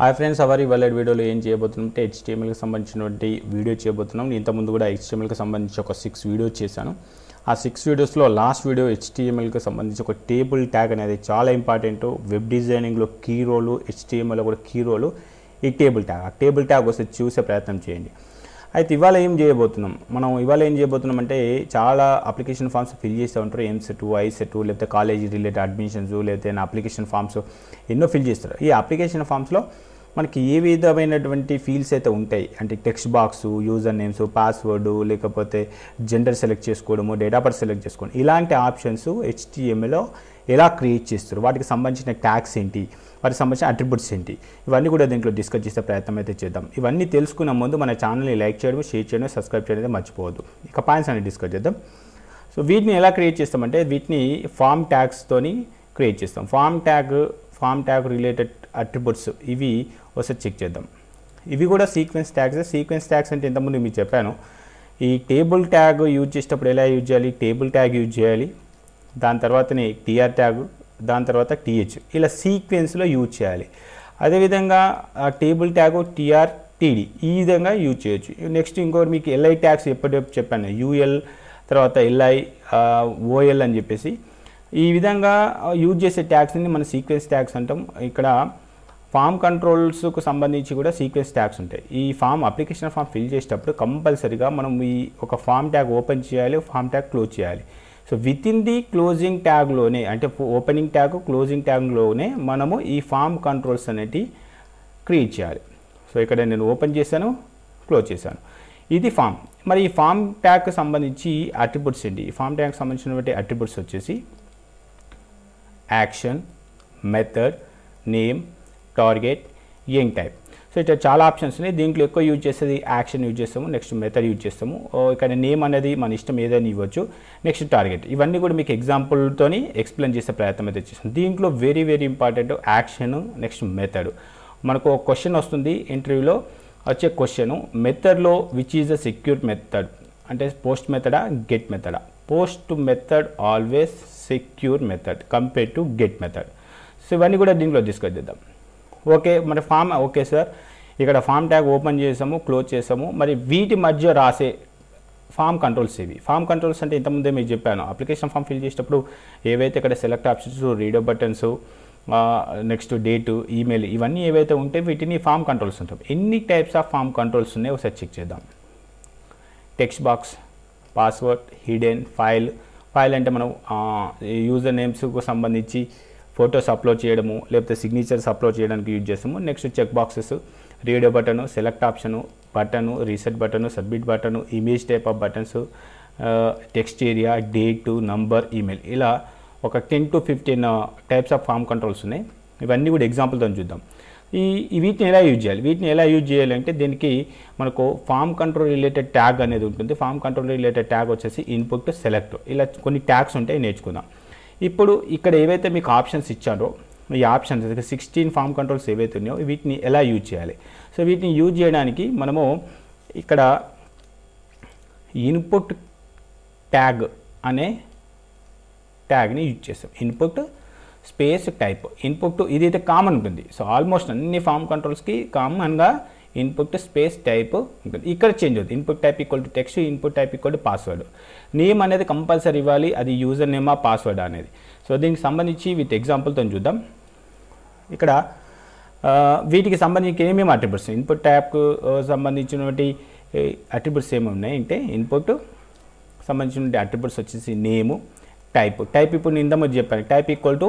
Hi friends hour ఇవాళ వీడియోలో ఏం చేయబోతున్నాం అంటే హెచ్టీఎంఎల్కి సంబంధించినటువంటి వీడియో చేయబోతున్నాం ఇంతకుముందు కూడా హెచ్టీఎంఎల్కి సంబంధించి ఒక సిక్స్ వీడియో చేశాను ఆ సిక్స్ వీడియోస్లో లాస్ట్ వీడియో హెచ్టీఎంఎల్కి సంబంధించి ఒక టేబుల్ ట్యాగ్ అనేది చాలా ఇంపార్టెంట్ వెబ్ డిజైనింగ్లో కీ రోలు హెచ్టీఎంఎల్లో కూడా కీ రోలు ఈ టేబుల్ ట్యాగ్ ఆ టేబుల్ ట్యాగ్ వస్తే చూసే ప్రయత్నం చేయండి అయితే ఇవాళ ఏం చేయబోతున్నాం మనం ఇవాళ ఏం చేయబోతున్నాం అంటే చాలా అప్లికేషన్ ఫామ్స్ ఫిల్ చేస్తూ ఉంటారు టూ ఐస్ టూ లేకపోతే కాలేజీ రిలేటెడ్ అడ్మిషన్స్ లేకపోతే నా అప్లికేషన్ ఫామ్స్ ఎన్నో ఫిల్ చేస్తారు ఈ అప్లికేషన్ ఫామ్స్లో మనకి ఏ విధమైనటువంటి ఫీల్డ్స్ అయితే ఉంటాయి అంటే text box user names password లేకపోతే జెండర్ సెలెక్ట్ చేసుకోవడము డేటా ఆఫ్ బర్త్ సెలెక్ట్ చేసుకోవడం ఇలాంటి ఆప్షన్స్ హెచ్టిఎంఎలో ఎలా క్రియేట్ చేస్తారు వాటికి సంబంధించిన ట్యాక్స్ ఏంటి వాటికి సంబంధించిన అట్రిబ్యూట్స్ ఏంటి ఇవన్నీ కూడా దీంట్లో డిస్కస్ చేసే ప్రయత్నం అయితే చేద్దాం ఇవన్నీ తెలుసుకున్న ముందు మన ఛానల్ని లైక్ చేయడం షేర్ చేయడం సబ్స్క్రైబ్ చేయడం అయితే మర్చిపోవద్దు ఇక పాయింట్స్ అన్ని డిస్కస్ చేద్దాం సో వీటిని ఎలా క్రియేట్ చేస్తామంటే వీటిని ఫామ్ ట్యాగ్స్తోని క్రియేట్ చేస్తాం form tag form tag related attributes ఇవి ఒకసారి చెక్ చేద్దాం ఇవి కూడా సీక్వెన్స్ ట్యాగ్స్ సీక్వెన్స్ ట్యాగ్స్ అంటే ఇంతకుముందు మీకు చెప్పాను ఈ టేబుల్ ట్యాగ్ యూజ్ చేసేటప్పుడు ఎలా యూజ్ చేయాలి టేబుల్ ట్యాగ్ యూజ్ చేయాలి దాని తర్వాతనే టీఆర్ ట్యాగ్ దాని తర్వాత టీహెచ్ ఇలా సీక్వెన్స్లో యూజ్ చేయాలి అదేవిధంగా టేబుల్ ట్యాగ్ టీఆర్ టీడీ ఈ విధంగా యూజ్ చేయొచ్చు నెక్స్ట్ ఇంకోటి మీకు ఎల్ఐ ట్యాగ్స్ ఎప్పుడు చెప్పాను యూఎల్ తర్వాత ఎల్ఐ ఓఎల్ అని చెప్పేసి ఈ విధంగా యూజ్ చేసే ట్యాగ్స్ని మన సీక్వెన్స్ ట్యాగ్స్ అంటాం ఇక్కడ ఫామ్ కంట్రోల్స్కు సంబంధించి కూడా సీక్వెన్స్ ట్యాగ్స్ ఉంటాయి ఈ ఫామ్ అప్లికేషన్ ఫామ్ ఫిల్ చేసేటప్పుడు కంపల్సరీగా మనం ఈ ఒక ఫామ్ ట్యాగ్ ఓపెన్ చేయాలి ఫామ్ ట్యాగ్ క్లోజ్ చేయాలి so with in the closing ట్యాగ్లోనే అంటే ఓపెనింగ్ ట్యాగ్ క్లోజింగ్ ట్యాగ్లోనే మనము ఈ ఫామ్ కంట్రోల్స్ అనేటి క్రియేట్ చేయాలి సో ఇక్కడ నేను ఓపెన్ చేశాను క్లోజ్ చేశాను ఇది ఫామ్ మరి ఈ ఫామ్ ట్యాగ్కి సంబంధించి అట్రిబ్యూట్స్ ఏంటి ఈ ఫామ్ ట్యాగ్కి సంబంధించినటువంటి అట్రిబ్యూట్స్ వచ్చేసి యాక్షన్ మెథడ్ నేమ్ టార్గెట్ ఏం టైప్ సో ఇట్లా చాలా ఆప్షన్స్ ఉన్నాయి దీంట్లో ఎక్కువ యూజ్ చేసేది యాక్షన్ యూజ్ చేస్తాము నెక్స్ట్ మెథడ్ యూజ్ చేస్తాము ఇక్కడ నేమ్ అనేది మన ఇష్టం ఏదైనా ఇవ్వచ్చు నెక్స్ట్ టార్గెట్ ఇవన్నీ కూడా మీకు ఎగ్జాంపుల్తోని ఎక్స్ప్లెయిన్ చేసే ప్రయత్నం అయితే చేస్తాం దీంట్లో very very important action next method మనకు ఒక క్వశ్చన్ వస్తుంది ఇంటర్వ్యూలో వచ్చే క్వశ్చన్ మెథడ్లో which is a secure method అంటే పోస్ట్ మెథడా గెట్ మెథడా post method always secure method compare to get method so ఇవన్నీ కూడా దీంట్లో డిస్కస్ చేద్దాం ఓకే మరి ఫామ్ ఓకే సార్ ఇక్కడ ఫామ్ ట్యాగ్ ఓపెన్ చేసాము క్లోజ్ చేసాము మరి వీటి మధ్య రాసే ఫామ్ కంట్రోల్స్ ఇవి ఫామ్ కంట్రోల్స్ అంటే ఇంతకుముందే మీకు చెప్పాను అప్లికేషన్ ఫామ్ ఫిల్ చేసేటప్పుడు ఏవైతే ఇక్కడ select options radio buttons next date email ఇవన్నీ ఏవైతే ఉంటే వీటిని ఫామ్ కంట్రోల్స్ ఉంటాయి ఎన్ని టైప్స్ ఆఫ్ ఫామ్ కంట్రోల్స్ ఉన్నాయి ఒకసారి చెక్ చేద్దాం text box password hidden file file అంటే మనం యూజర్ నేమ్స్కు సంబంధించి ఫొటోస్ అప్లోడ్ చేయడము లేకపోతే సిగ్నేచర్స్ అప్లోడ్ చేయడానికి యూజ్ చేస్తాము next check boxes radio button select option button reset button submit button image type of buttons text area date number email ఇలా ఒక ten to fifteen types of form controls ఉన్నాయి ఇవన్నీ కూడా ఎగ్జాంపుల్తో చూద్దాం ఈ వీటిని ఎలా యూజ్ చేయాలి వీటిని ఎలా యూజ్ చేయాలంటే దీనికి మనకు ఫామ్ కంట్రోల్ రిలేటెడ్ ట్యాగ్ అనేది ఉంటుంది ఫామ్ కంట్రోల్ రిలేటెడ్ ట్యాగ్ వచ్చేసి ఇన్పుట్ సెలెక్ట్ ఇలా కొన్ని ట్యాగ్స్ ఉంటాయి నేర్చుకుందాం ఇప్పుడు ఇక్కడ ఏవైతే మీకు ఆప్షన్స్ ఇచ్చారో ఈ ఆప్షన్స్ సిక్స్టీన్ ఫామ్ కంట్రోల్స్ ఏవైతే ఉన్నాయో వీటిని ఎలా యూజ్ చేయాలి సో వీటిని యూజ్ చేయడానికి మనము ఇక్కడ ఇన్పుట్ ట్యాగ్ అనే ట్యాగ్ని యూజ్ చేస్తాం ఇన్పుట్ స్పేస్ టైప్ ఇన్పుట్ ఇదైతే కామన్ ఉంటుంది సో ఆల్మోస్ట్ అన్ని ఫామ్ కంట్రోల్స్కి కామన్గా ఇన్పుట్ స్పేస్ టైప్ ఉంటుంది ఇక్కడ చేంజ్ అవుతుంది input type equal to text input type equal to password name అనేది కంపల్సరీ ఇవ్వాలి అది యూజర్ నేమా పాస్వర్డ్ అనేది సో దీనికి సంబంధించి విత్ ఎగ్జాంపుల్తో చూద్దాం ఇక్కడ వీటికి సంబంధించి ఏమేమి అట్రిబ్యూట్స్ ఇన్పుట్ ట్యాప్కు సంబంధించినటువంటి అట్రిబ్యూట్స్ ఏమి ఉన్నాయి అంటే ఇన్పుట్ సంబంధించిన అట్రిబ్యూట్స్ వచ్చేసి నేము టైప్ టైప్ ఇప్పుడు నేను ఇంతమంది చెప్పాను టైప్ ఈక్వల్ టు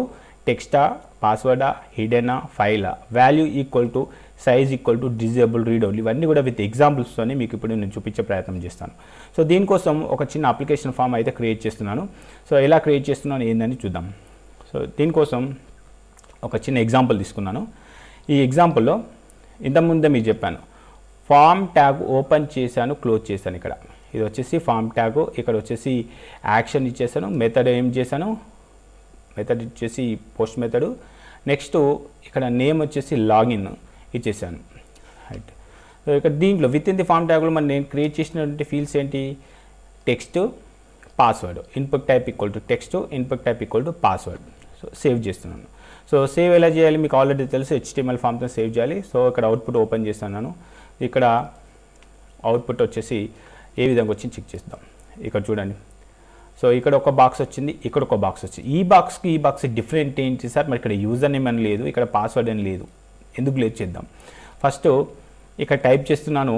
టెక్స్టా పాస్వర్డా హిడెనా ఫైలా value equal to size equal to disable read only ఇవన్నీ కూడా విత్ ఎగ్జాంపుల్స్తో మీకు ఇప్పుడు నేను చూపించే ప్రయత్నం చేస్తాను సో దీనికోసం ఒక చిన్న అప్లికేషన్ ఫామ్ అయితే క్రియేట్ చేస్తున్నాను సో ఎలా క్రియేట్ చేస్తున్నాను ఏందని చూద్దాం సో దీనికోసం ఒక చిన్న ఎగ్జాంపుల్ తీసుకున్నాను ఈ ఎగ్జాంపుల్లో ఇంతకుముందే మీకు చెప్పాను ఫామ్ ట్యాగ్ ఓపెన్ చేశాను క్లోజ్ చేశాను ఇక్కడ ఇది వచ్చేసి ఫామ్ ట్యాగ్ ఇక్కడ వచ్చేసి యాక్షన్ ఇచ్చేసాను మెథడ్ ఏం చేశాను మెథడ్ ఇచ్చేసి పోస్ట్ మెథడు నెక్స్ట్ ఇక్కడ నేమ్ వచ్చేసి లాగిన్ ఇచ్చేసాను రైట్ సో ఇక్కడ దీంట్లో విత్ ఇన్ ది ఫామ్ ట్యాగ్లో మనం నేను క్రియేట్ చేసినటువంటి ఫీల్డ్స్ ఏంటి text password input type equal to text input type equal to password so save చేస్తున్నాను సో సేవ్ ఎలా చేయాలి మీకు ఆల్రెడీ తెలుసు హెచ్టీఎంఎల్ ఫామ్తో సేవ్ చేయాలి సో ఇక్కడ అవుట్పుట్ ఓపెన్ చేస్తున్నాను ఇక్కడ అవుట్పుట్ వచ్చేసి ఏ విధంగా వచ్చింది చెక్ చేస్తాం ఇక్కడ చూడండి సో ఇక్కడ ఒక బాక్స్ వచ్చింది ఇక్కడ ఒక బాక్స్ వచ్చింది ఈ బాక్స్కి ఈ బాక్స్ డిఫరెంట్ ఏంటి సార్ మరి ఇక్కడ యూజర్ నేమ్ అని లేదు ఇక్కడ పాస్వర్డ్ అని లేదు ఎందుకు లేదు చేద్దాం ఫస్ట్ ఇక్కడ టైప్ చేస్తున్నాను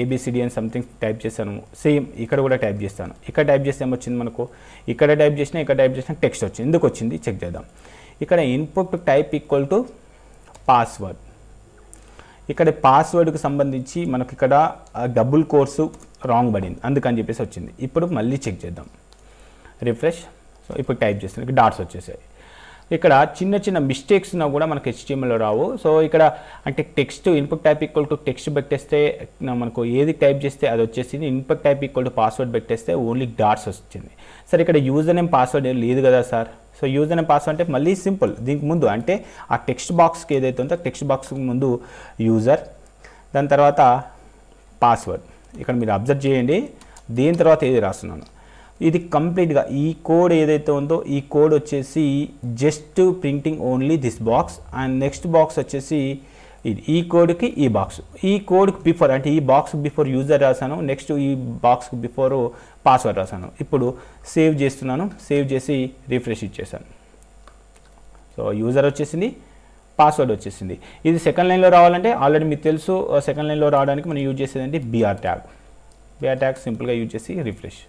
ఏబిసిడి అని సంథింగ్ టైప్ చేశాను సేమ్ ఇక్కడ కూడా టైప్ చేస్తాను ఇక్కడ టైప్ చేస్తే ఏమొచ్చింది మనకు ఇక్కడ టైప్ చేసినా ఇక్కడ టైప్ చేసినా టెక్స్ట్ వచ్చింది ఎందుకు వచ్చింది చెక్ చేద్దాం ఇక్కడ input type equal to password ఇక్కడ పాస్వర్డ్కి సంబంధించి మనకి ఇక్కడ డబుల్ కోర్సు రాంగ్ పడింది అందుకని చెప్పేసి వచ్చింది ఇప్పుడు మళ్ళీ చెక్ చేద్దాం రిఫ్రెష్ సో ఇప్పుడు టైప్ చేస్తాను ఇక్కడ డాట్స్ వచ్చేసాయి ఇక్కడ చిన్న చిన్న మిస్టేక్స్ ఉన్నా కూడా మనకు హెచ్టిఎంఎల్లో రావు సో ఇక్కడ అంటే text input type equal to text పెట్టేస్తే మనకు ఏది టైప్ చేస్తే అది వచ్చేసింది input type equal to password పెట్టేస్తే ఓన్లీ డాట్స్ వచ్చింది సార్ ఇక్కడ యూజర్ నేమ్ పాస్వర్డ్ ఏం లేదు కదా sir so user name password అంటే మళ్ళీ సింపుల్ దీనికి ముందు అంటే ఆ టెక్స్ట్ బాక్స్కి ఏదైతే ఉందో టెక్స్ట్ బాక్స్ ముందు యూజర్ దాని తర్వాత పాస్వర్డ్ ఇక్కడ మీరు అబ్జర్వ్ చేయండి దీని తర్వాత ఏది రాస్తున్నాను ఇది కంప్లీట్గా ఈ కోడ్ ఏదైతే ఉందో ఈ కోడ్ వచ్చేసి just printing only this box and next box వచ్చేసి ఇది ఈ కోడ్కి ఈ బాక్స్ ఈ కోడ్కి బిఫోర్ అంటే ఈ బాక్స్ బిఫోర్ యూజర్ రాశాను నెక్స్ట్ ఈ బాక్స్ బిఫోర్ పాస్వర్డ్ రాశాను ఇప్పుడు సేవ్ చేస్తున్నాను సేవ్ చేసి రిఫ్రెష్ ఇచ్చేసాను సో యూజర్ వచ్చేసింది పాస్వర్డ్ వచ్చేసింది ఇది సెకండ్ లైన్లో రావాలంటే ఆల్రెడీ మీకు తెలుసు సెకండ్ లైన్లో రావడానికి మనం యూజ్ చేసేది అంటే బీఆర్ ట్యాగ్ బీఆర్ ట్యాగ్ సింపుల్గా యూజ్ చేసి రిఫ్రెష్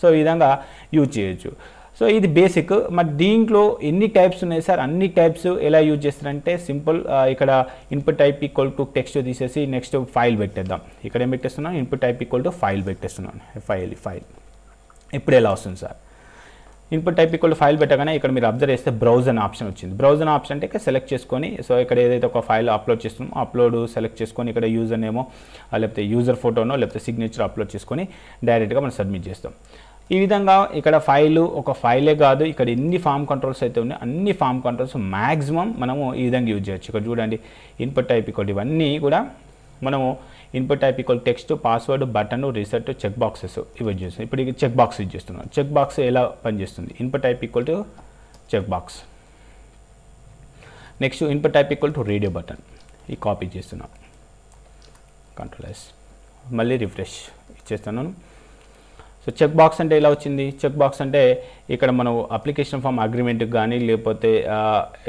సో ఈ విధంగా యూజ్ చేయొచ్చు సో ఇది బేసిక్ మరి దీంట్లో ఎన్ని టైప్స్ ఉన్నాయి సార్ అన్ని టైప్స్ ఎలా యూజ్ చేస్తారంటే సింపుల్ ఇక్కడ input type equal to text తీసేసి నెక్స్ట్ ఫైల్ పెట్టేద్దాం ఇక్కడ ఏం పెట్టేస్తున్నాం input type equal to file పెట్టేస్తున్నాను ఫైల్ ఫైల్ ఇప్పుడు ఎలా వస్తుంది sir input type equal file పెట్టగానే ఇక్కడ మీరు అబ్జర్వ్ చేస్తే బ్రౌజన్ ఆప్షన్ వచ్చింది బ్రౌజన్ ఆప్షన్ అంటే సెలెక్ట్ చేసుకొని సో ఇక్కడ ఏదైతే ఒక ఫైల్ అప్లోడ్ చేస్తున్నామో అప్లోడ్ సెలెక్ట్ చేసుకొని ఇక్కడ యూజర్ నేమో లేకపోతే యూజర్ ఫోటోనో లేకపోతే సిగ్నేచర్ అప్లోడ్ చేసుకొని డైరెక్ట్గా మనం సబ్మిట్ చేస్తాం ఈ విధంగా ఇక్కడ ఫైలు ఒక ఫైలే కాదు ఇక్కడ ఎన్ని ఫామ్ కంట్రోల్స్ అయితే ఉన్నాయి అన్ని ఫామ్ కంట్రోల్స్ మ్యాక్సిమం మనము ఈ విధంగా యూజ్ చేయొచ్చు ఇక్కడ చూడండి ఇన్పుట్ టైప్ ఇక్కడ ఇవన్నీ కూడా మనము ఇన్పుట్ టైప్ ఇక్కడ text password button reset check boxes ఇవి చేస్తాం ఇప్పుడు చెక్ బాక్స్ యూజ్ చేస్తున్నాం చెక్ బాక్స్ ఎలా పనిచేస్తుంది input type equal to check box next input type equal to radio button ఈ కాపీ చేస్తున్నాం కంట్రోల్ ఎస్ మళ్ళీ రిఫ్రెష్ ఇచ్చేస్తున్నాను సో చెక్ బాక్స్ అంటే ఎలా వచ్చింది చెక్ బాక్స్ అంటే ఇక్కడ మనం అప్లికేషన్ ఫామ్ అగ్రిమెంట్కి కానీ లేకపోతే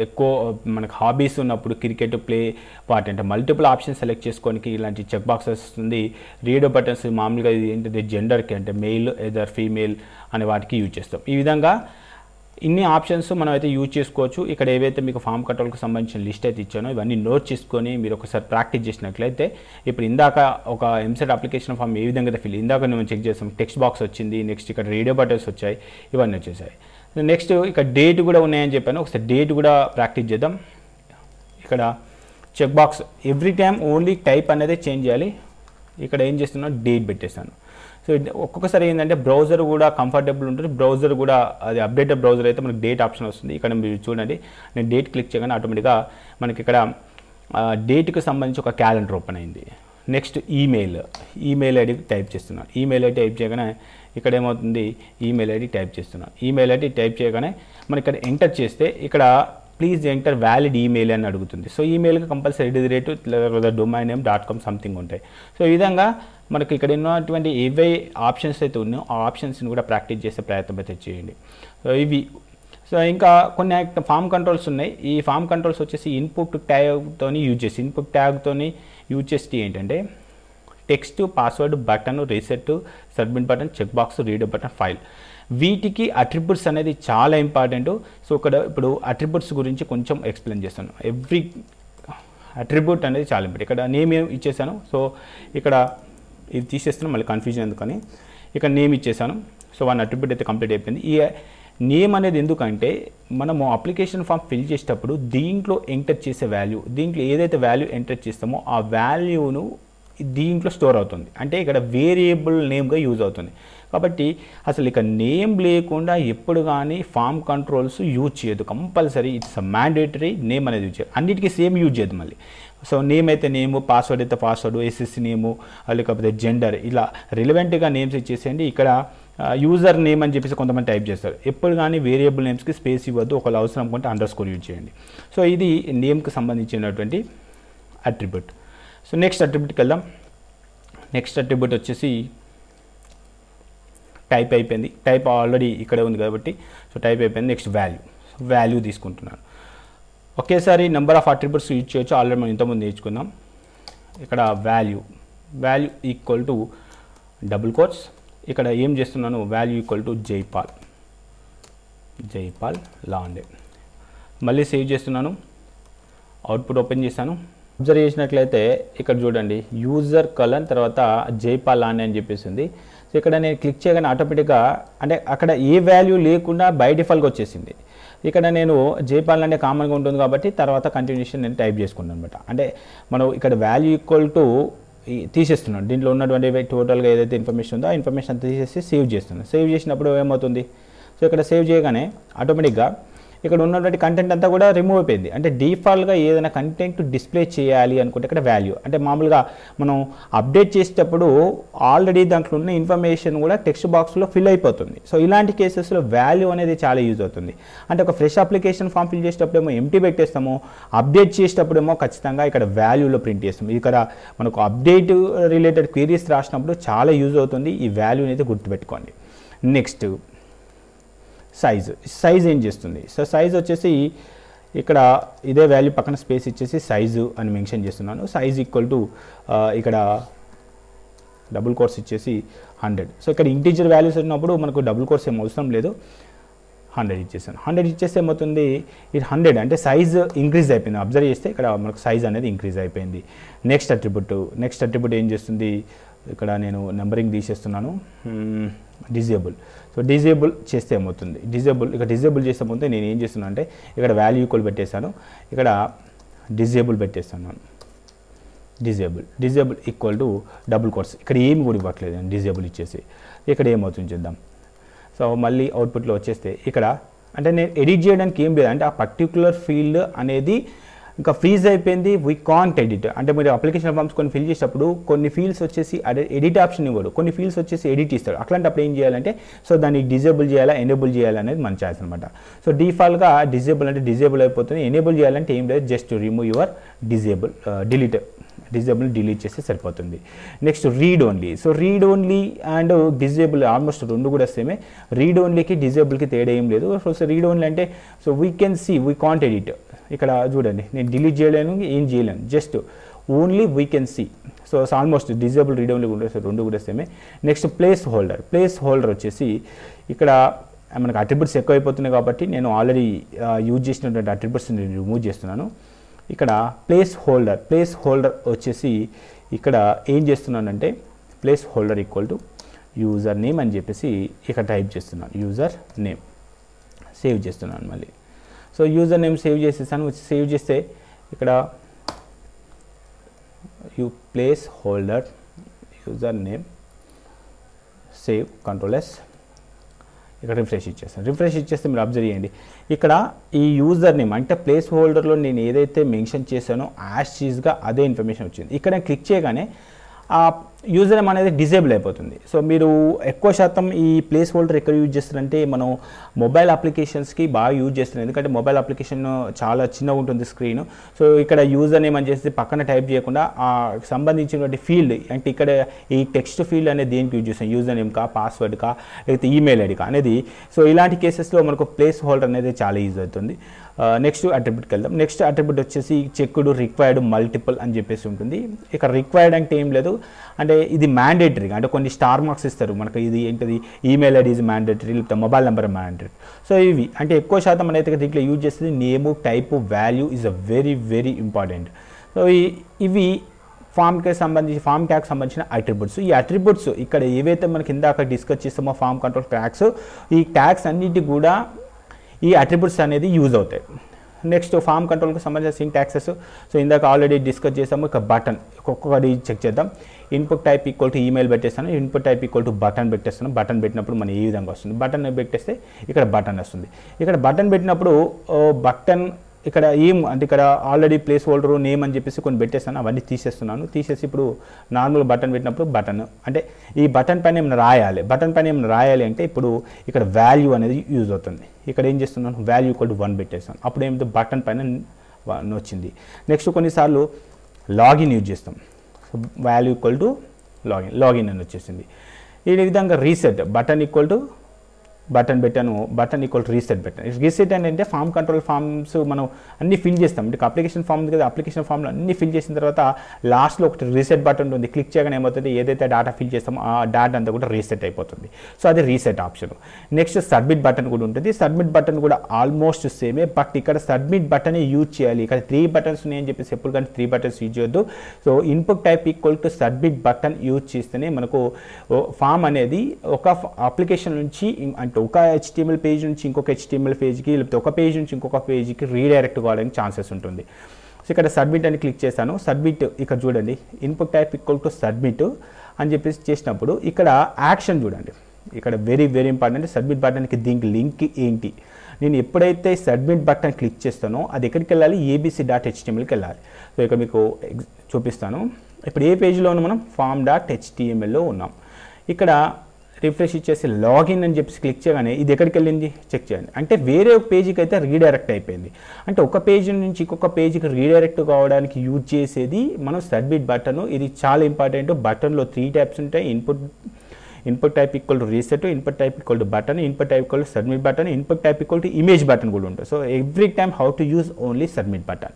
ఎక్కువ మనకు హాబీస్ ఉన్నప్పుడు క్రికెట్ ప్లే పార్ట్ అంటే మల్టిపుల్ ఆప్షన్ సెలెక్ట్ చేసుకోనికి ఇలాంటి చెక్ బాక్స్ వస్తుంది రేడియో బటన్స్ మామూలుగా ఇది ఏంటంటే జెండర్కి అంటే మెయిల్ ఎదర్ ఫీమేల్ అనే వాటికి యూజ్ చేస్తాం ఈ విధంగా ఇన్ని ఆప్షన్స్ మనం అయితే యూజ్ చేసుకోవచ్చు ఇక్కడ ఏవైతే మీకు ఫామ్ కంట్రోల్కి సంబంధించిన లిస్ట్ అయితే ఇచ్చానో ఇవన్నీ నోట్ చేసుకొని మీరు ఒకసారి ప్రాక్టీస్ చేసినట్లయితే ఇప్పుడు ఇందాక ఒక ఎంసెట్ అప్లికేషన్ ఫామ్ ఏ విధంగా అయితే ఫిల్ ఇందాక మేము చెక్ చేసాం టెక్స్ట్ బాక్స్ వచ్చింది నెక్స్ట్ ఇక్కడ రేడియో బటన్స్ వచ్చాయి ఇవన్నీ వచ్చేసాయి నెక్స్ట్ ఇక్కడ డేట్ కూడా ఉన్నాయని చెప్పాను ఒకసారి డేట్ కూడా ప్రాక్టీస్ చేద్దాం ఇక్కడ check box every time only type అనేది చేంజ్ చేయాలి ఇక్కడ ఏం చేస్తున్నా డేట్ పెట్టేస్తాను సో ఒక్కొక్కసారి ఏంటంటే బ్రౌజర్ కూడా కంఫర్టబుల్ ఉంటుంది బ్రౌజర్ కూడా అది అప్డేటెడ్ బ్రౌజర్ అయితే మనకి డేట్ ఆప్షన్ వస్తుంది ఇక్కడ మీరు చూడండి నేను డేట్ క్లిక్ చేయగానే ఆటోమేటిక్గా మనకి ఇక్కడ డేట్కి సంబంధించి ఒక క్యాలెండర్ ఓపెన్ అయింది next email email ID type చేస్తున్నాను ఈమెయిల్ ఐడి టైప్ చేయగానే ఇక్కడ ఏమవుతుంది ఈమెయిల్ ఐడి టైప్ చేస్తున్నాను ఈమెయిల్ ఐడి టైప్ చేయగానే మనం ఇక్కడ ఎంటర్ చేస్తే ఇక్కడ ప్లీజ్ ఎంటర్ వ్యాలిడ్ ఈమెయిల్ అని అడుగుతుంది సో ఈమెయిల్కి కంపల్సరీ ఎడ్ రేటు లేదా domain name dot com something ఉంటాయి సో ఈ విధంగా మనకి ఇక్కడ ఉన్నటువంటి ఏవై ఆప్షన్స్ అయితే ఉన్నాయో ఆ ఆప్షన్స్ని కూడా ప్రాక్టీస్ చేసే ప్రయత్నం అయితే చేయండి సో ఇవి సో ఇంకా కొన్ని ఫామ్ కంట్రోల్స్ ఉన్నాయి ఈ ఫామ్ కంట్రోల్స్ వచ్చేసి ఇన్పుట్ ట్యాగ్తో యూజ్ చేసి ఇన్పుట్ ట్యాగ్తో యూజ్ చేసి ఏంటంటే text password button reset submit button check box read button file వీటికి అట్రిబ్యూట్స్ అనేది చాలా ఇంపార్టెంట్ సో ఇక్కడ ఇప్పుడు అట్రిబ్యూట్స్ గురించి కొంచెం ఎక్స్ప్లెయిన్ చేస్తాను ఎవ్రీ అట్రిబ్యూట్ అనేది చాలా ఇంపార్టెంట్ ఇక్కడ నేమ్ ఇచ్చేసాను సో ఇక్కడ ఇది తీసేస్తున్నాను మళ్ళీ కన్ఫ్యూజన్ ఎందుకని ఇక్కడ నేమ్ ఇచ్చేసాను సో వన్ అట్రిబ్యూట్ అయితే కంప్లీట్ అయిపోయింది ఈ నేమ్ అనేది ఎందుకంటే మనము అప్లికేషన్ ఫామ్ ఫిల్ చేసేటప్పుడు దీంట్లో ఎంటర్ చేసే వాల్యూ దీంట్లో ఏదైతే వాల్యూ ఎంటర్ చేస్తామో ఆ వాల్యూను దీంట్లో స్టోర్ అవుతుంది అంటే ఇక్కడ వేరియబుల్ నేమ్గా యూజ్ అవుతుంది కాబట్టి అసలు ఇక నేమ్ లేకుండా ఎప్పుడు కానీ ఫామ్ కంట్రోల్స్ యూజ్ చేయదు కంపల్సరీ ఇట్స్ మ్యాండేటరీ నేమ్ అనేది యూజ్ చేయదు అన్నిటికీ సేమ్ యూజ్ చేయదు మళ్ళీ సో నేమ్ అయితే నేము పాస్వర్డ్ అయితే పాస్వర్డ్ ఎస్ఎస్సీ నేము లేకపోతే జెండర్ ఇలా రిలవెంట్గా నేమ్స్ ఇచ్చేసేయండి ఇక్కడ యూజర్ నేమ్ అని చెప్పేసి కొంతమంది టైప్ చేస్తారు ఎప్పుడు కానీ వేరియబుల్ నేమ్స్కి స్పేస్ ఇవ్వద్దు ఒకవేళ అవసరం అనుకుంటే అండర్ స్కోర్ యూజ్ చేయండి సో ఇది నేమ్కి సంబంధించినటువంటి అట్రిబ్యూట్ సో నెక్స్ట్ అట్రిబ్యూట్కి వెళ్దాం నెక్స్ట్ అట్రిబ్యూట్ వచ్చేసి టైప్ అయిపోయింది టైప్ ఆల్రెడీ ఇక్కడే ఉంది కాబట్టి సో టైప్ అయిపోయింది నెక్స్ట్ వాల్యూ వాల్యూ తీసుకుంటున్నాను ఒకేసారి నెంబర్ ఆఫ్ అట్రిబ్యూట్స్ యూజ్ చేయొచ్చు ఆల్రెడీ మనం ఇంతకుముందు నేర్చుకుందాం ఇక్కడ value value equal to double quotes ఇక్కడ ఏం చేస్తున్నాను value equal to Jaipal Jaipal Lande మళ్ళీ సేవ్ చేస్తున్నాను అవుట్పుట్ ఓపెన్ చేశాను అబ్జర్వ్ చేసినట్లయితే ఇక్కడ చూడండి యూజర్ కలన్ తర్వాత జైపాల్ అని అని చెప్పేసింది సో ఇక్కడ నేను క్లిక్ చేయగానే ఆటోమేటిక్గా అంటే అక్కడ ఏ వాల్యూ లేకుండా బై డిఫాల్ట్గా వచ్చేసింది ఇక్కడ నేను జైపాల్ అనే కామన్గా ఉంటుంది కాబట్టి తర్వాత కంటిన్యూషన్ నేను టైప్ చేసుకున్నాను అనమాట అంటే మనం ఇక్కడ వాల్యూ ఈక్వల్ టు తీసేస్తున్నాం దీంట్లో ఉన్నటువంటి టోటల్గా ఏదైతే ఇన్ఫర్మేషన్ ఉందో ఆ ఇన్ఫర్మేషన్ తీసేసి సేవ్ చేస్తున్నాను సేవ్ చేసినప్పుడు ఏమవుతుంది సో ఇక్కడ సేవ్ చేయగానే ఆటోమేటిక్గా ఇక్కడ ఉన్నటువంటి కంటెంట్ అంతా కూడా రిమూవ్ అయిపోయింది అంటే డీఫాల్ట్గా ఏదైనా కంటెంట్ డిస్ప్లే చేయాలి అనుకుంటే ఇక్కడ వాల్యూ అంటే మామూలుగా మనం అప్డేట్ చేసేటప్పుడు ఆల్రెడీ దాంట్లో ఉన్న ఇన్ఫర్మేషన్ కూడా టెక్స్ట్ బాక్స్లో ఫిల్ అయిపోతుంది సో ఇలాంటి కేసెస్లో వాల్యూ అనేది చాలా యూజ్ అవుతుంది అంటే ఒక ఫ్రెష్ అప్లికేషన్ ఫామ్ ఫిల్ చేసేటప్పుడేమో ఎంటీ పెట్టేస్తాము అప్డేట్ చేసేటప్పుడేమో ఖచ్చితంగా ఇక్కడ వాల్యూలో ప్రింట్ చేస్తాము ఇక్కడ మనకు అప్డేట్ రిలేటెడ్ క్వీరీస్ రాసినప్పుడు చాలా యూజ్ అవుతుంది ఈ వాల్యూ అనేది గుర్తుపెట్టుకోండి నెక్స్ట్ సైజు సైజ్ ఏం చేస్తుంది సో సైజ్ వచ్చేసి ఇక్కడ ఇదే వాల్యూ పక్కన స్పేస్ ఇచ్చేసి సైజు అని మెన్షన్ చేస్తున్నాను సైజ్ ఈక్వల్ టు ఇక్కడ డబుల్ కోర్స్ ఇచ్చేసి హండ్రెడ్ సో ఇక్కడ ఇంటీజర్ వాల్యూస్ ఉన్నప్పుడు మనకు డబుల్ కోర్స్ ఏం అవసరం లేదు హండ్రెడ్ ఇచ్చేసాను హండ్రెడ్ ఇచ్చేస్తే ఏమవుతుంది ఇది హండ్రెడ్ అంటే సైజ్ ఇంక్రీజ్ అయిపోయింది అబ్జర్వ్ చేస్తే ఇక్కడ మనకు సైజ్ అనేది ఇంక్రీజ్ అయిపోయింది నెక్స్ట్ అట్రిబ్యూట్ నెక్స్ట్ అట్రిబ్యూట్ ఏం చేస్తుంది ఇక్కడ నేను నెంబరింగ్ తీసేస్తున్నాను hmm. డిజేబుల్ సో డిజేబుల్ చేస్తే ఏమవుతుంది డిజేబుల్ ఇక డిజేబుల్ చేస్తే ముందే నేను ఏం చేస్తున్నాను అంటే ఇక్కడ వాల్యూ ఈక్వల్ పెట్టేశాను ఇక్కడ డిజేబుల్ పెట్టేస్తాను disable disable equal to double quotes ఇక్కడ ఏమి కూడా ఇవ్వట్లేదు నేను డిజేబుల్ ఇచ్చేసి ఇక్కడ ఏమవుతుంది చూద్దాం సో మళ్ళీ అవుట్పుట్లో వచ్చేస్తే ఇక్కడ అంటే నేను ఎడిట్ చేయడానికి ఏం లేదు అంటే ఆ పర్టికులర్ ఫీల్డ్ అనేది ఇంకా ఫ్రీజ్ అయిపోయింది వీ కాంట్ ఎడిట్ అంటే మీరు అప్లికేషన్ ఫామ్స్ కొన్ని ఫిల్ చేసేటప్పుడు కొన్ని ఫీల్డ్స్ వచ్చేసి ఎడిట్ ఆప్షన్ ఇవ్వడు కొన్ని ఫీల్డ్స్ వచ్చేసి ఎడిట్ ఇస్తాడు అట్లాంటప్పుడు ఏం చేయాలంటే సో దాన్ని డిజేబుల్ చేయాలా ఎనేబుల్ చేయాలా అనేది మన ఛాయిస్ అనమాట సో డిఫాల్ట్గా డిజేబుల్ అంటే డిజేబుల్ అయిపోతుంది ఎనేబుల్ చేయాలంటే ఏం లేదు just remove your disable delete disable delete చేస్తే సరిపోతుంది next read only so read only and disable almost రెండు కూడా సేమే రీడ్ ఓన్లీకి డిజేబుల్కి తేడా ఏం లేదు సో రీడ్ ఓన్లీ అంటే so we can see we can't edit ఇక్కడ చూడండి నేను డిలీట్ చేయలేను ఏం చేయలేను just only we can see so almost disable readable కూడా వస్తాయి రెండు కూడా సేమే next placeholder placeholder వచ్చేసి ఇక్కడ మనకు అట్రిబ్యూట్స్ ఎక్కువైపోతున్నాయి కాబట్టి నేను ఆల్రెడీ యూజ్ చేసినటువంటి అట్రిబ్యూట్స్ నేను రిమూవ్ చేస్తున్నాను ఇక్కడ ప్లేస్ హోల్డర్ ప్లేస్ హోల్డర్ వచ్చేసి ఇక్కడ ఏం చేస్తున్నానంటే placeholder equal to user name అని చెప్పేసి ఇక్కడ టైప్ చేస్తున్నాను యూజర్ నేమ్ సేవ్ చేస్తున్నాను మళ్ళీ సో యూజర్ నేమ్ సేవ్ చేసేసాను వచ్చి సేవ్ చేస్తే ఇక్కడ you placeholder user name save control S ఇక్కడ రిఫ్రెష్ ఇచ్చేస్తాను రిఫ్రెష్ ఇచ్చేస్తే మీరు అబ్జర్వ్ చేయండి ఇక్కడ ఈ యూజర్ నేమ్ అంటే ప్లేస్ హోల్డర్లో నేను ఏదైతే మెన్షన్ చేశానో యాష్ చీజ్గా అదే ఇన్ఫర్మేషన్ వచ్చింది ఇక్కడ క్లిక్ చేయగానే ఆ యూజర్ నేమ్ అనేది డిజేబుల్ అయిపోతుంది సో మీరు ఎక్కువ శాతం ఈ ప్లేస్ హోల్డర్ ఎక్కడ యూజ్ చేస్తారంటే మనం మొబైల్ అప్లికేషన్స్కి బాగా యూజ్ చేస్తున్నాం ఎందుకంటే మొబైల్ అప్లికేషన్ చాలా చిన్నగా ఉంటుంది స్క్రీన్ సో ఇక్కడ యూజర్ నేమ్ అని చేసి పక్కన టైప్ చేయకుండా ఆ సంబంధించినటువంటి ఫీల్డ్ అంటే ఇక్కడ ఈ టెక్స్ట్ ఫీల్డ్ అనేది దేనికి యూజ్ చేస్తాం యూజర్ నేమ్ కా పాస్వర్డ్ కా లేకపోతే ఈమెయిల్ ఐడి కా అనేది సో ఇలాంటి కేసెస్లో మనకు ప్లేస్ హోల్డర్ అనేది చాలా యూజ్ అవుతుంది నెక్స్ట్ అట్రిబ్యూట్కి వెళ్దాం నెక్స్ట్ అట్రిబ్యూట్ వచ్చేసి చెక్కుడు రిక్వైర్డ్ మల్టిపుల్ అని చెప్పేసి ఉంటుంది ఇక్కడ రిక్వైర్డ్ అంటే ఏం లేదు అంటే ఇది మ్యాండేటరీ అంటే కొన్ని స్టార్ మార్క్స్ ఇస్తారు మనకు ఇది ఏంటిది ఈమెయిల్ ఐడి ఈజ్ మ్యాండేటరీ లేకపోతే మొబైల్ నెంబర్ మ్యాండేటరీ సో ఇవి అంటే ఎక్కువ శాతం అయితే దీంట్లో యూజ్ చేసేది name type value is uh very very important so ఇవి ఫామ్కి సంబంధించి ఫామ్ ట్యాక్స్ సంబంధించిన అట్రిబ్యూట్స్ ఈ అట్రిబ్యూట్స్ ఇక్కడ ఏవైతే మనకి ఇందాక డిస్కస్ చేస్తామో ఫామ్ కంట్రోల్ ట్యాక్స్ ఈ ట్యాక్స్ అన్నిటి కూడా ఈ అట్రిబ్యూట్స్ అనేది యూజ్ అవుతాయి నెక్స్ట్ ఫామ్ కంట్రోల్కి సంబంధించిన సింటాక్సెస్ సో ఇందాక ఆల్రెడీ డిస్కస్ చేసాము ఇక బటన్ ఒక్కొక్కటి చెక్ చేద్దాం input type equal to email పెట్టేస్తాను input type equal to button పెట్టేస్తాను బటన్ పెట్టినప్పుడు మనం ఏ విధంగా వస్తుంది బటన్ పెట్టేస్తే ఇక్కడ బటన్ వస్తుంది ఇక్కడ బటన్ పెట్టినప్పుడు బటన్ ఇక్కడ ఏం అంటే ఇక్కడ ఆల్రెడీ ప్లేస్ హోల్డర్ నేమ్ అని చెప్పేసి కొన్ని పెట్టేస్తాను అవన్నీ తీసేస్తున్నాను తీసేసి ఇప్పుడు నార్మల్ బటన్ పెట్టినప్పుడు బటన్ అంటే ఈ బటన్ పైన ఏమైనా రాయాలి బటన్ పైన ఏమైనా రాయాలి అంటే ఇప్పుడు ఇక్కడ వాల్యూ అనేది యూజ్ అవుతుంది ఇక్కడ ఏం చేస్తున్నాను వాల్యూ ఈక్వల్ టు వన్ పెట్టేస్తాను అప్పుడు ఏమిటో బటన్ పైన వచ్చింది నెక్స్ట్ కొన్నిసార్లు లాగిన్ యూజ్ చేస్తాం value equal to login login అని వచ్చేసింది ఈ విధంగా reset button equal to button పెట్టాను బటన్ ఈక్వల్ రీసెట్ పెట్టాను రీసెట్ అని అంటే ఫామ్ కంట్రోల్ ఫామ్స్ మనం అన్ని ఫిల్ చేస్తాం అంటే అప్లికేషన్ ఫామ్ ఉంది కదా అప్లికేషన్ ఫామ్లో అన్ని ఫిల్ చేసిన తర్వాత లాస్ట్లో ఒకటి రీసెట్ బటన్ ఉంటుంది క్లిక్ చేయగానే ఏమవుతుంది ఏదైతే డాటా ఫిల్ చేస్తామో ఆ డాటా అంతా కూడా రీసెట్ అయిపోతుంది సో అది reset option next submit button కూడా ఉంటుంది సబ్మిట్ బటన్ కూడా ఆల్మోస్ట్ సేమే బట్ ఇక్కడ సబ్మిట్ బటన్ యూజ్ చేయాలి ఇక్కడ త్రీ బటన్స్ ఉన్నాయని చెప్పేసి ఎప్పుడు కానీ త్రీ బటన్స్ యూజ్ చేయొద్దు so input type equal to submit button use చేస్తేనే మనకు ఫామ్ అనేది ఒక అప్లికేషన్ నుంచి అంటే అనమాట ఒక హెచ్టిఎంఎల్ పేజ్ నుంచి ఇంకొక హెచ్టిఎంఎల్ పేజ్కి లేకపోతే ఒక పేజ్ నుంచి ఇంకొక పేజ్కి రీడైరెక్ట్ కావడానికి ఛాన్సెస్ ఉంటుంది సో ఇక్కడ సబ్మిట్ అని క్లిక్ చేశాను సబ్మిట్ ఇక్కడ చూడండి input type equal to submit అని చెప్పేసి చేసినప్పుడు ఇక్కడ యాక్షన్ చూడండి ఇక్కడ వెరీ వెరీ ఇంపార్టెంట్ సబ్మిట్ బటన్కి దీనికి లింక్ ఏంటి నేను ఎప్పుడైతే సబ్మిట్ బటన్ క్లిక్ చేస్తానో అది ఎక్కడికి వెళ్ళాలి ఏబీసీ డాట్ హెచ్టిఎంఎల్కి వెళ్ళాలి సో ఇక్కడ మీకు చూపిస్తాను ఇప్పుడు ఏ పేజ్లో మనం ఫామ్ డాట్ హెచ్టిఎంఎల్లో ఉన్నాం ఇక్కడ రిఫ్రెష్ ఇచ్చేసి లాగిన్ అని చెప్పి క్లిక్ చేయగానే ఇది ఎక్కడికి వెళ్ళింది చెక్ చేయండి అంటే వేరే ఒక పేజీకి అయితే రీడైరెక్ట్ అయిపోయింది అంటే ఒక పేజీ నుంచి ఇంకొక పేజీకి రీడైరెక్ట్ కావడానికి యూజ్ చేసేది మనం సబ్మిట్ బటన్ ఇది చాలా ఇంపార్టెంట్ బటన్లో త్రీ టైప్స్ ఉంటాయి input input type equal to reset input type equal to button input type equal to submit button input type equal to image button కూడా ఉంటుంది so every time how to use only submit button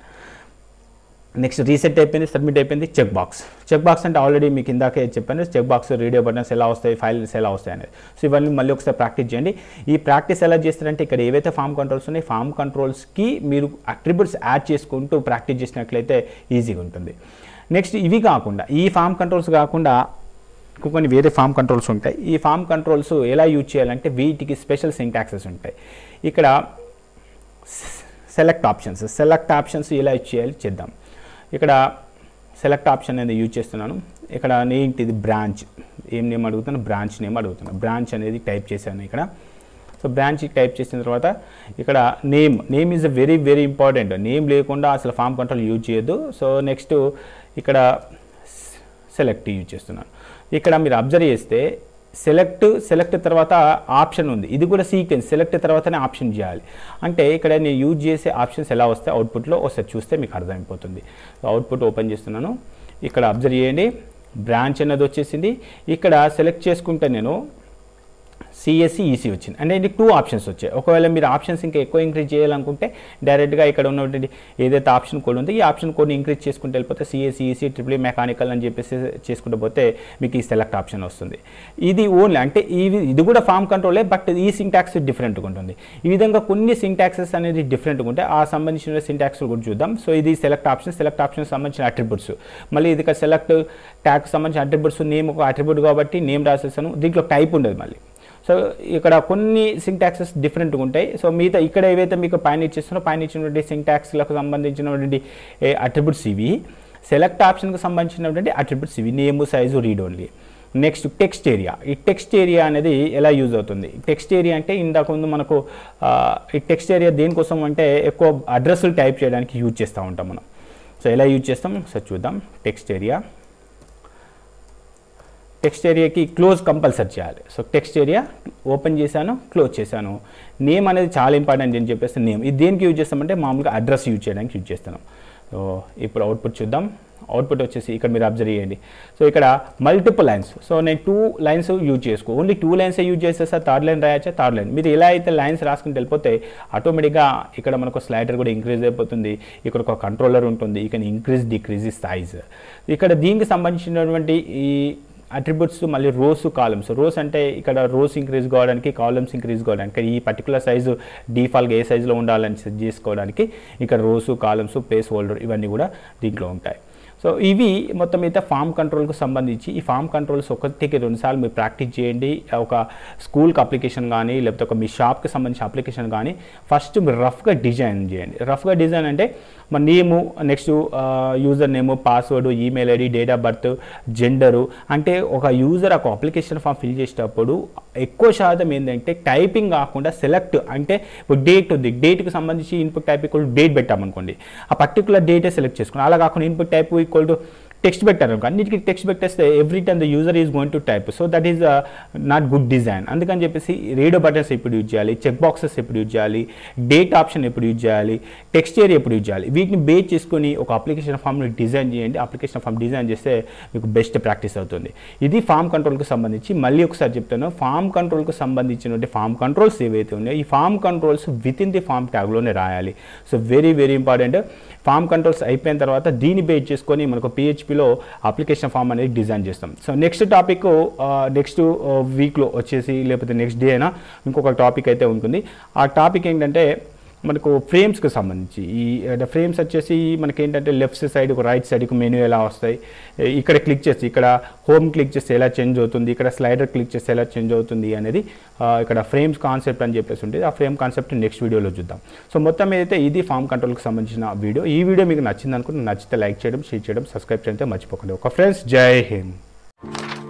next reset అయిపోయింది submit అయిపోయింది check box check box అంటే already మీకు ఇందాకే చెప్పాను check box radio buttons ఎలా వస్తాయి ఫైల్స్ ఎలా వస్తాయి అనేది సో ఇవన్నీ మళ్ళీ ఒకసారి ప్రాక్టీస్ చేయండి ఈ ప్రాక్టీస్ ఎలా చేస్తారంటే ఇక్కడ ఏవైతే ఫామ్ కంట్రోల్స్ ఉన్నాయి ఫామ్ కంట్రోల్స్కి మీరు అట్రిబ్యూట్స్ యాడ్ చేసుకుంటూ ప్రాక్టీస్ చేసినట్లయితే ఈజీగా ఉంటుంది నెక్స్ట్ ఇవి కాకుండా ఈ ఫామ్ కంట్రోల్స్ కాకుండా కొన్ని వేరే ఫామ్ కంట్రోల్స్ ఉంటాయి ఈ ఫామ్ కంట్రోల్స్ ఎలా యూజ్ చేయాలంటే వీటికి స్పెషల్ సింటాక్సెస్ ఉంటాయి ఇక్కడ సెలెక్ట్ ఆప్షన్స్ సెలెక్ట్ ఆప్షన్స్ ఎలా యూజ్ చేయాలి చేద్దాం ఇక్కడ సెలెక్ట్ ఆప్షన్ అనేది యూజ్ చేస్తున్నాను ఇక్కడ నేంటిది బ్రాంచ్ ఏం నేమ్ అడుగుతున్నాను బ్రాంచ్ నేమ్ అడుగుతున్నాను బ్రాంచ్ అనేది టైప్ చేశాను ఇక్కడ సో బ్రాంచ్ టైప్ చేసిన తర్వాత ఇక్కడ name name is very very important name లేకుండా అసలు ఫామ్ కంట్రోల్ యూజ్ చేయొద్దు సో నెక్స్ట్ ఇక్కడ సెలెక్ట్ యూజ్ చేస్తున్నాను ఇక్కడ మీరు అబ్జర్వ్ చేస్తే సెలెక్ట్ సెలెక్ట్ తర్వాత ఆప్షన్ ఉంది ఇది కూడా సీక్వెన్స్ సెలెక్ట్ తర్వాతనే ఆప్షన్ చేయాలి అంటే ఇక్కడ నేను యూజ్ చేసే ఆప్షన్స్ ఎలా వస్తాయి అవుట్పుట్లో ఒకసారి చూస్తే మీకు అర్థమైపోతుంది అవుట్పుట్ ఓపెన్ చేస్తున్నాను ఇక్కడ అబ్జర్వ్ చేయండి బ్రాంచ్ అన్నది వచ్చేసింది ఇక్కడ సెలెక్ట్ చేసుకుంటే నేను సిఎస్సి ఈసీ e e వచ్చింది అంటే ఇది టూ ఆప్షన్స్ వచ్చాయి ఒకవేళ మీరు ఆప్షన్స్ ఇంకా ఎక్కువ ఇంక్రీజ్ చేయాలనుకుంటే డైరెక్ట్గా ఇక్కడ ఉన్నటువంటి ఏదైతే ఆప్షన్ కోడ్ ఉందో ఈ ఆప్షన్ కోడ్ని ఇంక్రీజ్ చేసుకుంటే వెళ్ళిపోతే సిఎస్సి ఈసీ ట్రిపుల్ మెకానికల్ అని చెప్పేసి చేసుకుంటూ పోతే మీకు ఈ సెలెక్ట్ ఆప్షన్ వస్తుంది ఇది ఓన్లీ అంటే ఇది ఇది కూడా ఫామ్ కంట్రోలే బట్ ఈ సింటాక్స్ డిఫరెంట్గా ఉంటుంది ఈ విధంగా కొన్ని సింటాక్సెస్ అనేది డిఫరెంట్గా ఉంటే ఆ సంబంధించిన సింటాక్స్ కూడా చూద్దాం సో ఇది సెలెక్ట్ ఆప్షన్ సెలెక్ట్ ఆప్షన్ సంబంధించిన అట్రిబ్యూట్స్ మళ్ళీ ఇది సెలెక్ట్ ట్యాక్స్ సంబంధించిన అట్రిబ్యూట్స్ నేమ్ ఒక అట్రిబ్యూట్ కాబట్టి నేమ్ రాసేసాను దీంట్లో టైప్ ఉండదు మళ్ళీ సో ఇక్కడ కొన్ని సింటాక్సెస్ డిఫరెంట్గా ఉంటాయి సో మిగతా ఇక్కడ ఏవైతే మీకు పైన ఇచ్చిస్తున్నారో పైన ఇచ్చినటువంటి సింటాక్స్లకు సంబంధించినటువంటి అట్రిబ్యూట్స్ ఇవి సెలెక్ట్ ఆప్షన్కి సంబంధించినటువంటి అట్రిబ్యూట్స్ ఇవి name size read only next text area ఈ టెక్స్ట్ ఏరియా అనేది ఎలా యూజ్ అవుతుంది టెక్స్ట్ ఏరియా అంటే ఇందాక ముందు మనకు ఈ టెక్స్ట్ ఏరియా దేనికోసం అంటే ఎక్కువ అడ్రస్లు టైప్ చేయడానికి యూజ్ చేస్తూ ఉంటాం మనం సో ఎలా యూజ్ చేస్తాం సో చూద్దాం టెక్స్ట్ ఏరియా టెక్స్ట్ ఏరియాకి క్లోజ్ కంపల్సరీ చేయాలి సో టెక్స్ట్ ఏరియా ఓపెన్ చేశాను క్లోజ్ చేశాను నేమ్ అనేది చాలా ఇంపార్టెంట్ అని చెప్పేసి నేమ్ ఇది దేనికి యూజ్ చేస్తామంటే మామూలుగా అడ్రస్ యూజ్ చేయడానికి యూజ్ చేస్తాను సో ఇప్పుడు అవుట్పుట్ చూద్దాం అవుట్పుట్ వచ్చేసి ఇక్కడ మీరు అబ్జర్వ్ చేయండి సో ఇక్కడ మల్టిపుల్ లైన్స్ సో నేను టూ లైన్స్ యూజ్ చేసుకో ఓన్లీ టూ లైన్సే యూజ్ చేసేస్తా థర్డ్ లైన్ రాయచ్చా థర్డ్ లైన్ మీరు ఎలా అయితే లైన్స్ రాసుకుని వెళ్ళిపోతే ఆటోమేటిక్గా ఇక్కడ మనకు స్లైడర్ కూడా ఇంక్రీజ్ అయిపోతుంది ఇక్కడ ఒక కంట్రోలర్ ఉంటుంది ఇక్కడ ఇంక్రీజ్ డిక్రీజ్ సైజ్ ఇక్కడ దీనికి సంబంధించినటువంటి ఈ అట్రిబ్యూట్స్ మళ్ళీ రోస్ కాలమ్స్ రోస్ అంటే ఇక్కడ రోస్ ఇంక్రీజ్ కావడానికి కాలమ్స్ ఇంక్రీజ్ కావడానికి ఈ పర్టికులర్ సైజు డీఫాల్గా ఏ సైజులో ఉండాలని సెట్ చేసుకోవడానికి ఇక్కడ రోసు కాలమ్స్ ప్లేస్ హోల్డర్ ఇవన్నీ కూడా దీంట్లో ఉంటాయి సో ఇవి మొత్తం మీద ఫామ్ కంట్రోల్కు సంబంధించి ఈ ఫామ్ కంట్రోల్స్ ఒకటికి రెండుసార్లు మీరు ప్రాక్టీస్ చేయండి ఒక స్కూల్కి అప్లికేషన్ కానీ లేకపోతే ఒక మీ షాప్కి సంబంధించిన అప్లికేషన్ కానీ ఫస్ట్ మీరు రఫ్గా డిజైన్ చేయండి రఫ్గా డిజైన్ అంటే మన name next user name password email ID date of birth gender అంటే ఒక యూజర్ ఒక అప్లికేషన్ ఫామ్ ఫిల్ చేసేటప్పుడు ఎక్కువ శాతం ఏంటంటే టైపింగ్ కాకుండా సెలెక్ట్ అంటే ఇప్పుడు డేట్ ఉంది డేట్కి సంబంధించి ఇన్పుట్ టైప్ ఈక్వల్ డేట్ పెట్టామనుకోండి ఆ పర్టికులర్ డేటే సెలెక్ట్ చేసుకుని అలా కాకుండా input type equal to text పెట్టారు అన్నిటికీ టెక్స్ట్ పెట్టేస్తే every time the user is going to type so that is not good design అందుకని చెప్పేసి రేడియో బటన్స్ ఎప్పుడు యూజ్ చేయాలి చెక్ బాక్సెస్ ఎప్పుడు యూజ్ చేయాలి డేట్ ఆప్షన్ ఎప్పుడు యూజ్ చేయాలి టెక్స్ట్ ఏరియా ఎప్పుడు యూజ్ చేయాలి వీటిని బేస్ చేసుకుని ఒక అప్లికేషన్ ఫామ్ని డిజైన్ చేయండి అప్లికేషన్ ఫామ్ డిజైన్ చేస్తే మీకు బెస్ట్ ప్రాక్టీస్ అవుతుంది ఇది ఫామ్ కంట్రోల్కి సంబంధించి మళ్ళీ ఒకసారి చెప్తాను ఫామ్ కంట్రోల్కి సంబంధించిన ఫామ్ కంట్రోల్స్ ఏవైతే ఉన్నాయో ఈ form controls with in the form ట్యాగ్లోనే రాయాలి so very very important form controls అయిపోయిన తర్వాత దీన్ని బేస్ చేసుకొని మనకు పిహెచ్పిలో అప్లికేషన్ ఫామ్ అనేది డిజైన్ చేస్తాం సో నెక్స్ట్ టాపిక్ నెక్స్ట్ వీక్లో వచ్చేసి లేకపోతే నెక్స్ట్ డే అయినా ఇంకొక టాపిక్ అయితే ఉంటుంది ఆ టాపిక్ ఏంటంటే మనకు ఫ్రేమ్స్కి సంబంధించి ఈ ఫ్రేమ్స్ వచ్చేసి మనకి ఏంటంటే లెఫ్ట్ సైడ్కు రైట్ సైడ్కు మెనూ ఎలా వస్తాయి ఇక్కడ క్లిక్ చేసి ఇక్కడ హోమ్ క్లిక్ చేస్తే ఎలా చేంజ్ అవుతుంది ఇక్కడ స్లైడర్ క్లిక్ చేస్తే ఎలా చేంజ్ అవుతుంది అనేది ఇక్కడ ఫ్రేమ్స్ కాన్సెప్ట్ అని చెప్పేసి ఉంటుంది ఆ ఫ్రేమ్ కాన్సెప్ట్ నెక్స్ట్ వీడియోలో చూద్దాం సో మొత్తం ఏదైతే ఇది ఫామ్ కంట్రోల్కి సంబంధించిన వీడియో ఈ వీడియో మీకు నచ్చింది అనుకుంటే నచ్చితే లైక్ చేయడం షేర్ చేయడం సబ్స్క్రైబ్ చేయడం మర్చిపోకండి ఒక ఫ్రెండ్స్ జై హింద్